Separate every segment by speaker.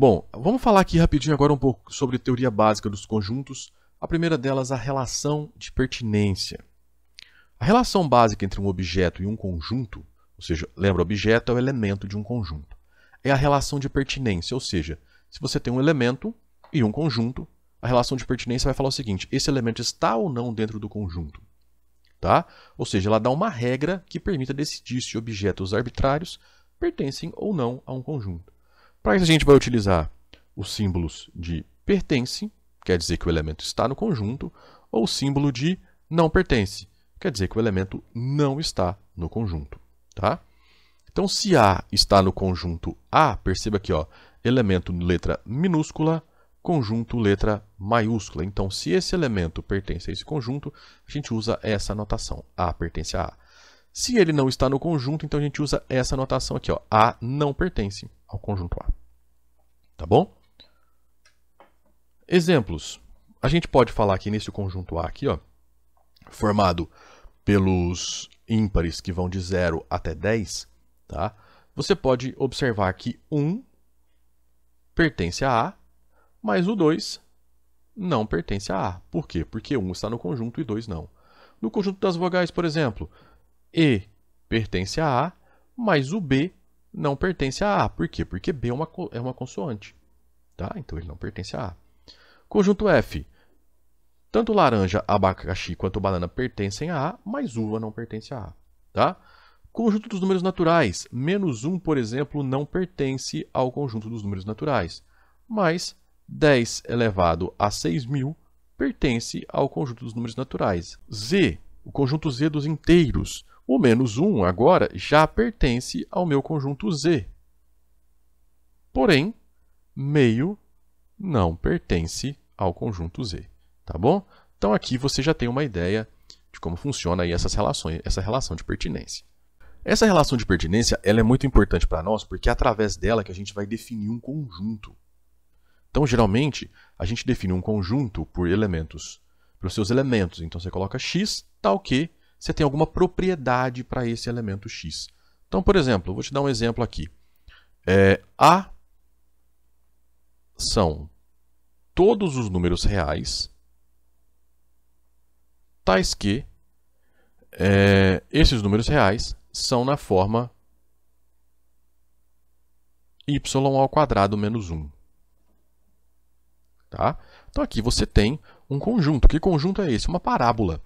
Speaker 1: Bom, vamos falar aqui rapidinho agora um pouco sobre teoria básica dos conjuntos. A primeira delas, a relação de pertinência. A relação básica entre um objeto e um conjunto, ou seja, lembra, objeto é o elemento de um conjunto, é a relação de pertinência, ou seja, se você tem um elemento e um conjunto, a relação de pertinência vai falar o seguinte, esse elemento está ou não dentro do conjunto. Tá? Ou seja, ela dá uma regra que permita decidir se objetos arbitrários pertencem ou não a um conjunto. Para isso a gente vai utilizar os símbolos de pertence, quer dizer que o elemento está no conjunto, ou o símbolo de não pertence, quer dizer que o elemento não está no conjunto. Tá? Então, se A está no conjunto A, perceba aqui, ó, elemento letra minúscula, conjunto letra maiúscula. Então, se esse elemento pertence a esse conjunto, a gente usa essa notação. A pertence a A. Se ele não está no conjunto, então a gente usa essa notação aqui, ó, A não pertence ao conjunto A. Tá bom? Exemplos. A gente pode falar aqui nesse conjunto A aqui, ó, formado pelos ímpares que vão de 0 até 10, tá? Você pode observar que 1 pertence a A, mas o 2 não pertence a A. Por quê? Porque 1 está no conjunto e 2 não. No conjunto das vogais, por exemplo, E pertence a A, mas o B não pertence a A. Por quê? Porque B é uma, é uma consoante. Tá? Então ele não pertence a A. Conjunto F. Tanto laranja, abacaxi quanto banana pertencem a A, mas uva não pertence a A. Tá? Conjunto dos números naturais. Menos 1, por exemplo, não pertence ao conjunto dos números naturais. Mas 10 elevado a 6.000 pertence ao conjunto dos números naturais. Z, o conjunto Z dos inteiros. O menos 1 agora já pertence ao meu conjunto Z. Porém, meio não pertence ao conjunto Z, tá bom? Então aqui você já tem uma ideia de como funciona aí essas relações, essa relação de pertinência. Essa relação de pertinência ela é muito importante para nós porque é através dela que a gente vai definir um conjunto. Então, geralmente, a gente define um conjunto por elementos, pelos seus elementos. Então, você coloca x tal tá que você tem alguma propriedade para esse elemento x. Então, por exemplo, vou te dar um exemplo aqui. É, a são todos os números reais tais que é, esses números reais são na forma y ao quadrado menos 1. Tá? Então aqui você tem um conjunto. Que conjunto é esse? Uma parábola.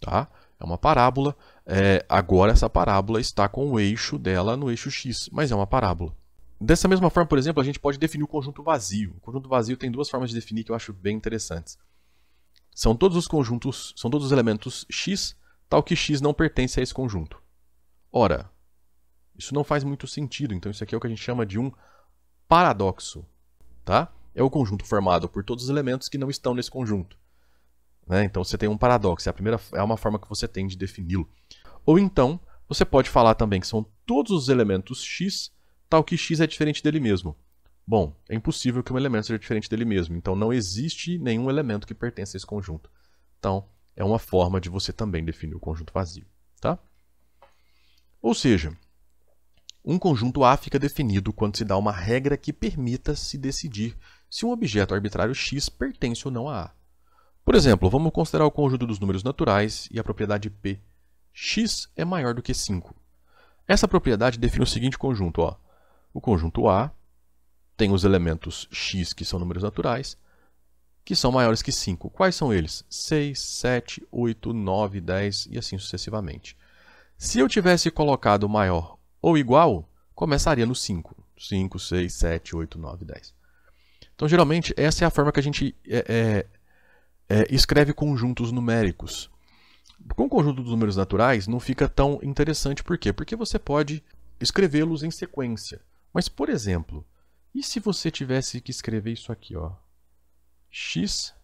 Speaker 1: Tá? É uma parábola. É, agora essa parábola está com o eixo dela no eixo x, mas é uma parábola. Dessa mesma forma, por exemplo, a gente pode definir o conjunto vazio. O conjunto vazio tem duas formas de definir que eu acho bem interessantes. São todos os conjuntos, são todos os elementos x, tal que x não pertence a esse conjunto. Ora, isso não faz muito sentido, então isso aqui é o que a gente chama de um paradoxo, tá? É o conjunto formado por todos os elementos que não estão nesse conjunto. Né? Então você tem um paradoxo, é, a primeira, é uma forma que você tem de defini-lo. Ou então, você pode falar também que são todos os elementos x, tal que x é diferente dele mesmo. Bom, é impossível que um elemento seja diferente dele mesmo, então não existe nenhum elemento que pertence a esse conjunto. Então, é uma forma de você também definir o conjunto vazio. Tá? Ou seja, um conjunto A fica definido quando se dá uma regra que permita se decidir se um objeto arbitrário x pertence ou não a A. Por exemplo, vamos considerar o conjunto dos números naturais e a propriedade P. x é maior do que 5. Essa propriedade define o seguinte conjunto. Ó. O conjunto A tem os elementos x, que são números naturais, que são maiores que 5. Quais são eles? 6, 7, 8, 9, 10 e assim sucessivamente. Se eu tivesse colocado maior ou igual, começaria no 5. 5, 6, 7, 8, 9, 10. Então, geralmente, essa é a forma que a gente é, é, é, escreve conjuntos numéricos. Com o conjunto dos números naturais não fica tão interessante, por quê? Porque você pode escrevê-los em sequência. Mas, por exemplo, e se você tivesse que escrever isso aqui, ó? x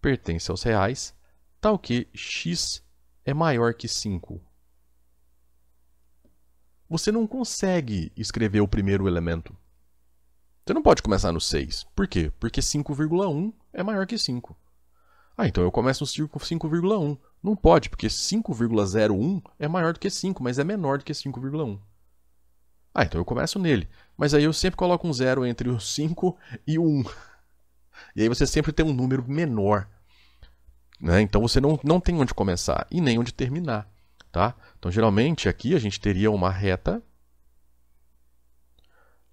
Speaker 1: pertence aos reais, tal que x é maior que 5. Você não consegue escrever o primeiro elemento. Você não pode começar no 6. Por quê? Porque 5,1 é maior que 5. Ah, então eu começo no com 5,1. Não pode, porque 5,01 é maior do que 5, mas é menor do que 5,1. Ah, então eu começo nele. Mas aí eu sempre coloco um zero entre o 5 e o 1. E aí você sempre tem um número menor. Né? Então você não, não tem onde começar e nem onde terminar. Tá? Então geralmente aqui a gente teria uma reta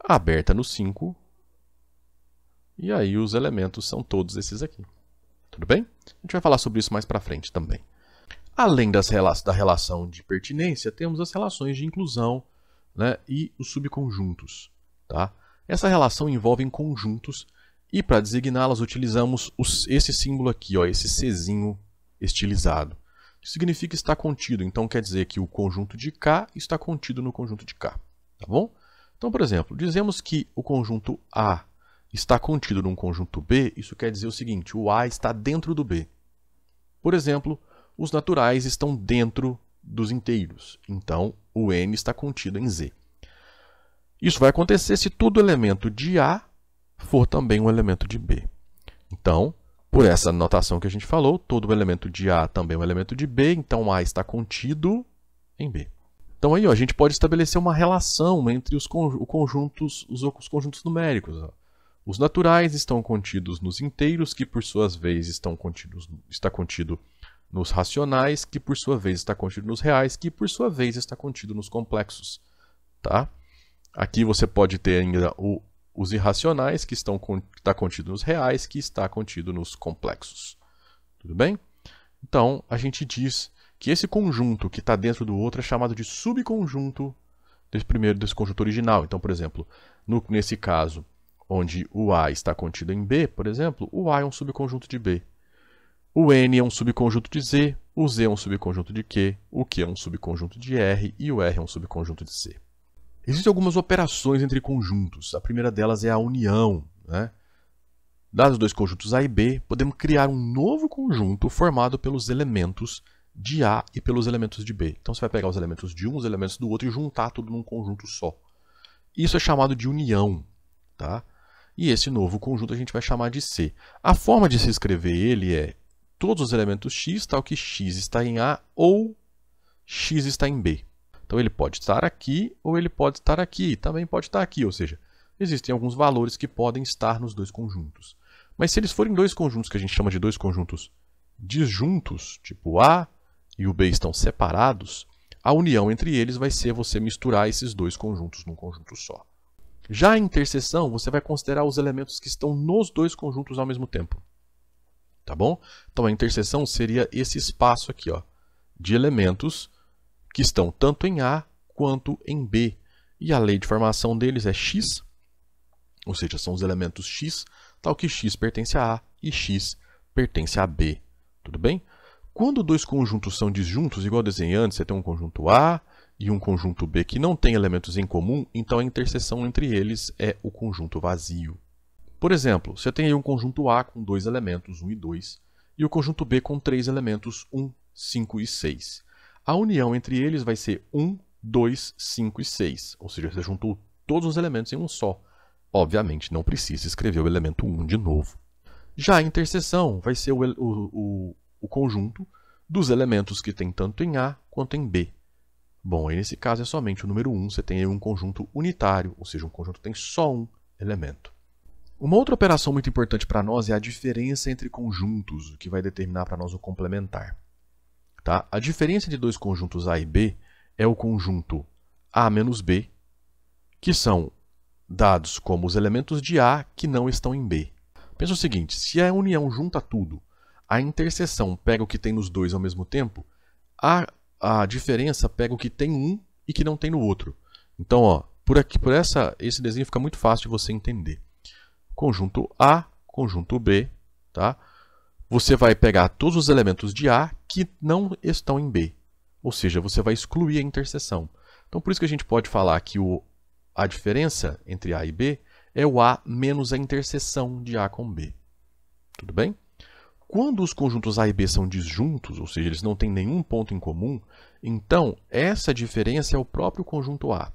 Speaker 1: aberta no 5. E aí os elementos são todos esses aqui. Tudo bem? A gente vai falar sobre isso mais para frente também. Além das rela da relação de pertinência, temos as relações de inclusão né, e os subconjuntos. Tá? Essa relação envolve conjuntos e para designá-las utilizamos os, esse símbolo aqui, ó, esse Czinho estilizado. significa estar contido, então quer dizer que o conjunto de K está contido no conjunto de K. Tá bom? Então, por exemplo, dizemos que o conjunto A está contido num conjunto B, isso quer dizer o seguinte: o A está dentro do B. Por exemplo, os naturais estão dentro dos inteiros, então o N está contido em Z. Isso vai acontecer se todo elemento de A for também um elemento de B. Então, por essa notação que a gente falou, todo elemento de A também é um elemento de B, então A está contido em B. Então aí ó, a gente pode estabelecer uma relação entre os, conjuntos, os, conjuntos numéricos. Ó. Os naturais estão contidos nos inteiros, que por sua vez estão contidos, está contido nos racionais, que por sua vez está contido nos reais, que por sua vez está contido nos complexos. Tá? Aqui você pode ter ainda o, os irracionais, que estão está contido nos reais, que está contido nos complexos. Tudo bem? Então, a gente diz que esse conjunto que está dentro do outro é chamado de subconjunto desse primeiro desse conjunto original. Então, por exemplo, no, nesse caso, onde o A está contido em B, por exemplo, o A é um subconjunto de B. O N é um subconjunto de Z, o Z é um subconjunto de Q, o Q é um subconjunto de R e o R é um subconjunto de C. Existem algumas operações entre conjuntos. A primeira delas é a união. Né? Dados dois conjuntos A e B, podemos criar um novo conjunto formado pelos elementos de A e pelos elementos de B. Então você vai pegar os elementos de um, os elementos do outro e juntar tudo num conjunto só. Isso é chamado de união. Tá? e esse novo conjunto a gente vai chamar de C. A forma de se escrever ele é todos os elementos x, tal que x está em A ou x está em B. Então ele pode estar aqui ou ele pode estar aqui, também pode estar aqui, ou seja, existem alguns valores que podem estar nos dois conjuntos. Mas se eles forem dois conjuntos que a gente chama de dois conjuntos disjuntos, tipo A e o B estão separados, a união entre eles vai ser você misturar esses dois conjuntos num conjunto só. Já a interseção, você vai considerar os elementos que estão nos dois conjuntos ao mesmo tempo. Tá bom? Então a interseção seria esse espaço aqui, ó, de elementos que estão tanto em A quanto em B. E a lei de formação deles é x, ou seja, são os elementos x, tal que x pertence a A e x pertence a B. Tudo bem? Quando dois conjuntos são disjuntos, igual desenhei antes, você tem um conjunto A e um conjunto B que não tem elementos em comum, então a interseção entre eles é o conjunto vazio. Por exemplo, você tem aí um conjunto A com dois elementos, 1 e 2, e o conjunto B com três elementos, 1, 5 e 6. A união entre eles vai ser 1, 2, 5 e 6, ou seja, você juntou todos os elementos em um só. Obviamente, não precisa escrever o elemento 1 de novo. Já a interseção vai ser o, o, o, o conjunto dos elementos que tem tanto em A quanto em B. Bom, aí nesse caso é somente o número 1, você tem um conjunto unitário, ou seja, um conjunto tem só um elemento. Uma outra operação muito importante para nós é a diferença entre conjuntos, o que vai determinar para nós o complementar. Tá? A diferença de dois conjuntos A e B é o conjunto A menos B, que são dados como os elementos de A que não estão em B. Pensa o seguinte, se a união junta tudo, a interseção pega o que tem nos dois ao mesmo tempo, a a diferença pega o que tem um e que não tem no outro. Então, ó, por aqui, por essa, esse desenho fica muito fácil de você entender. Conjunto A, conjunto B, tá? Você vai pegar todos os elementos de A que não estão em B. Ou seja, você vai excluir a interseção. Então, por isso que a gente pode falar que o, a diferença entre A e B é o A menos a interseção de A com B. Tudo bem? Quando os conjuntos A e B são disjuntos, ou seja, eles não têm nenhum ponto em comum, então essa diferença é o próprio conjunto A.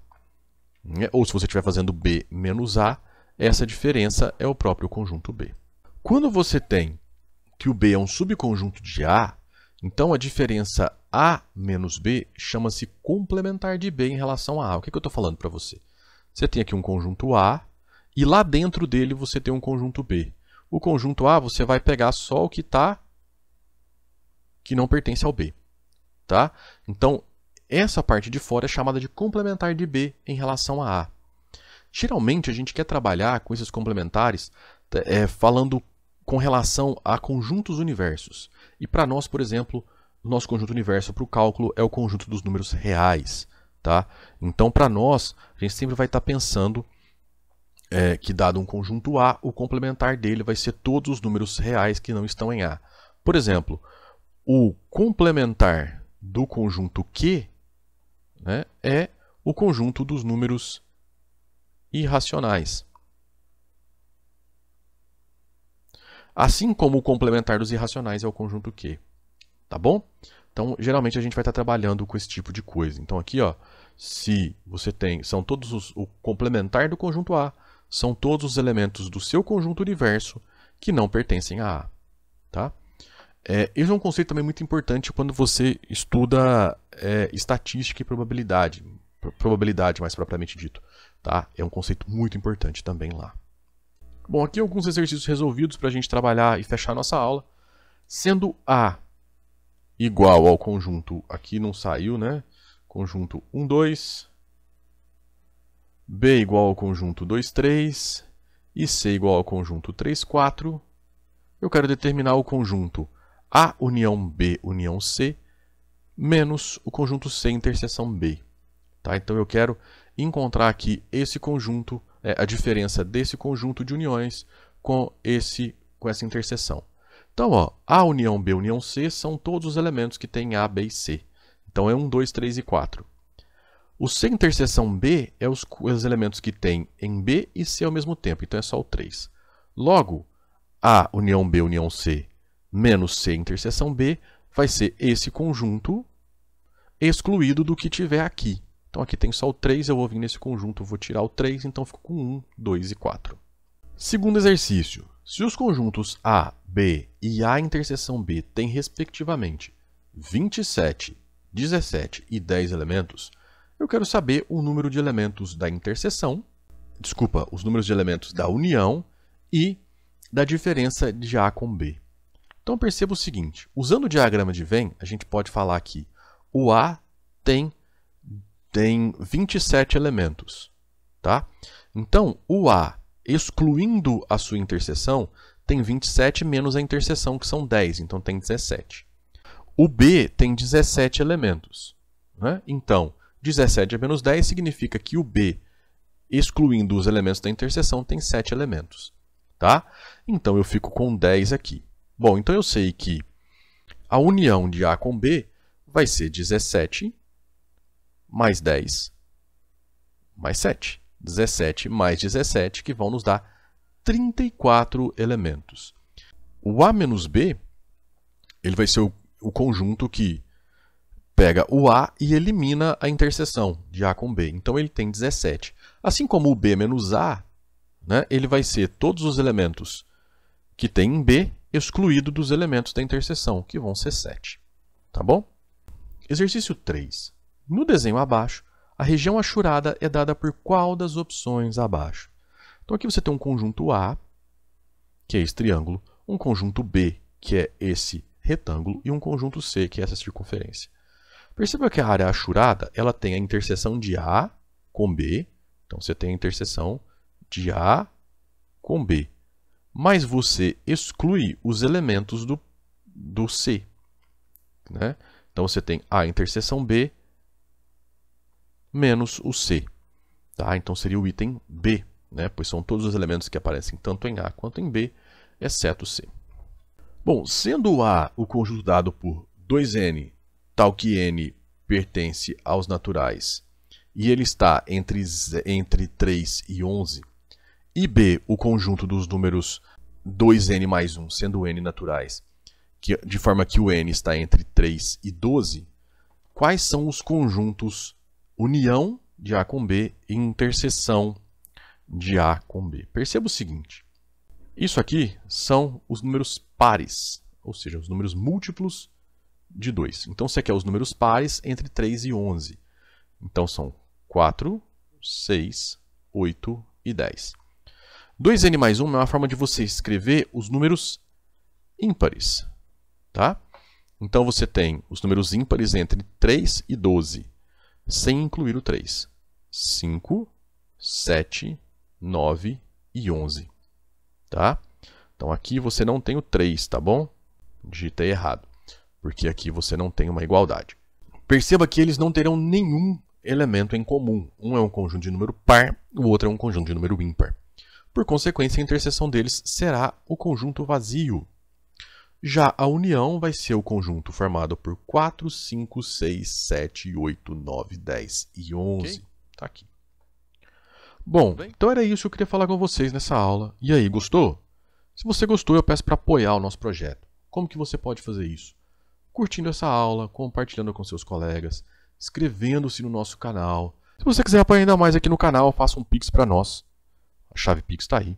Speaker 1: Né? Ou se você estiver fazendo B menos A, essa diferença é o próprio conjunto B. Quando você tem que o B é um subconjunto de A, então a diferença A menos B chama-se complementar de B em relação a A. O que, é que eu estou falando para você? Você tem aqui um conjunto A e lá dentro dele você tem um conjunto B. O conjunto A, você vai pegar só o que está que não pertence ao B, tá? Então, essa parte de fora é chamada de complementar de B em relação a A. Geralmente, a gente quer trabalhar com esses complementares é, falando com relação a conjuntos universos. E para nós, por exemplo, o nosso conjunto universo para o cálculo é o conjunto dos números reais. Tá? Então, para nós, a gente sempre vai estar tá pensando é, que dado um conjunto A, o complementar dele vai ser todos os números reais que não estão em A. Por exemplo, o complementar do conjunto Q né, é o conjunto dos números irracionais. Assim como o complementar dos irracionais é o conjunto Q. Tá bom? Então, geralmente a gente vai estar trabalhando com esse tipo de coisa. Então, aqui, ó, se você tem, são todos os, o complementar do conjunto A, são todos os elementos do seu conjunto universo que não pertencem a A. Tá? É, esse é um conceito também muito importante quando você estuda é, estatística e probabilidade, probabilidade mais propriamente dito. Tá? É um conceito muito importante também lá. Bom, aqui alguns exercícios resolvidos para a gente trabalhar e fechar nossa aula. Sendo A igual ao conjunto, aqui não saiu, né? Conjunto 1, 2, B igual ao conjunto 2, 3 e C igual ao conjunto 3, 4, eu quero determinar o conjunto A união B união C menos o conjunto C interseção B. Tá? Então eu quero encontrar aqui esse conjunto, é, a diferença desse conjunto de uniões com, esse, com essa interseção. Então, ó, A união B união C são todos os elementos que têm A, B e C. Então é 1, 2, 3 e 4. O C interseção B é os, os elementos que tem em B e C ao mesmo tempo, então é só o 3. Logo, A união B união C menos C interseção B vai ser esse conjunto excluído do que tiver aqui. Então aqui tem só o 3, eu vou vir nesse conjunto, vou tirar o 3, então fico com 1, 2 e 4. Segundo exercício, se os conjuntos A, B e A interseção B têm respectivamente 27, 17 e 10 elementos, eu quero saber o número de elementos da interseção, desculpa, os números de elementos da união e da diferença de A com B. Então perceba o seguinte, usando o diagrama de Venn, a gente pode falar que o A tem, tem 27 elementos. Tá? Então, o A, excluindo a sua interseção, tem 27 menos a interseção, que são 10, então tem 17. O B tem 17 elementos. Né? Então, 17 a menos 10 significa que o B, excluindo os elementos da interseção, tem 7 elementos. Tá? Então, eu fico com 10 aqui. Bom, então eu sei que a união de A com B vai ser 17 mais 10 mais 7. 17 mais 17, que vão nos dar 34 elementos. O A menos B ele vai ser o, o conjunto que pega o A e elimina a interseção de A com B. Então ele tem 17. Assim como o B menos A, né, ele vai ser todos os elementos que tem em B excluído dos elementos da interseção, que vão ser 7. Tá bom? Exercício 3. No desenho abaixo, a região achurada é dada por qual das opções abaixo? Então aqui você tem um conjunto A, que é esse triângulo, um conjunto B, que é esse retângulo, e um conjunto C, que é essa circunferência. Perceba que a área achurada ela tem a interseção de A com B. Então, você tem a interseção de A com B. Mas você exclui os elementos do, do C. Né? Então, você tem A interseção B menos o C. Tá? Então, seria o item B, né? pois são todos os elementos que aparecem tanto em A quanto em B, exceto o C. Bom, sendo A o conjunto dado por 2n tal que n pertence aos naturais e ele está entre, entre 3 e 11, e b, o conjunto dos números 2n mais 1, sendo n naturais, que, de forma que o n está entre 3 e 12, quais são os conjuntos união de A com B e interseção de A com B? Perceba o seguinte, isso aqui são os números pares, ou seja, os números múltiplos de 2. Então você quer os números pares entre 3 e 11. Então são 4, 6, 8 e 10. 2n mais 1 é uma forma de você escrever os números ímpares. Tá? Então você tem os números ímpares entre 3 e 12, sem incluir o 3. 5, 7, 9 e 11. Tá? Então aqui você não tem o 3, tá bom? Digitei errado porque aqui você não tem uma igualdade. Perceba que eles não terão nenhum elemento em comum. Um é um conjunto de número par, o outro é um conjunto de número ímpar. Por consequência, a interseção deles será o conjunto vazio. Já a união vai ser o conjunto formado por 4, 5, 6, 7, 8, 9, 10 e 11. Okay. Tá aqui. Bom, então era isso que eu queria falar com vocês nessa aula. E aí, gostou? Se você gostou, eu peço para apoiar o nosso projeto. Como que você pode fazer isso? curtindo essa aula, compartilhando com seus colegas, inscrevendo-se no nosso canal. Se você quiser apoiar ainda mais aqui no canal, faça um Pix para nós. A chave Pix está aí.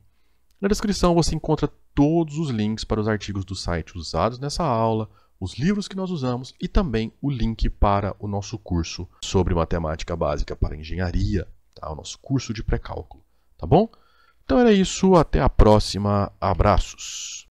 Speaker 1: Na descrição você encontra todos os links para os artigos do site usados nessa aula, os livros que nós usamos e também o link para o nosso curso sobre matemática básica para engenharia, tá? o nosso curso de pré-cálculo, tá bom? Então era isso, até a próxima, abraços!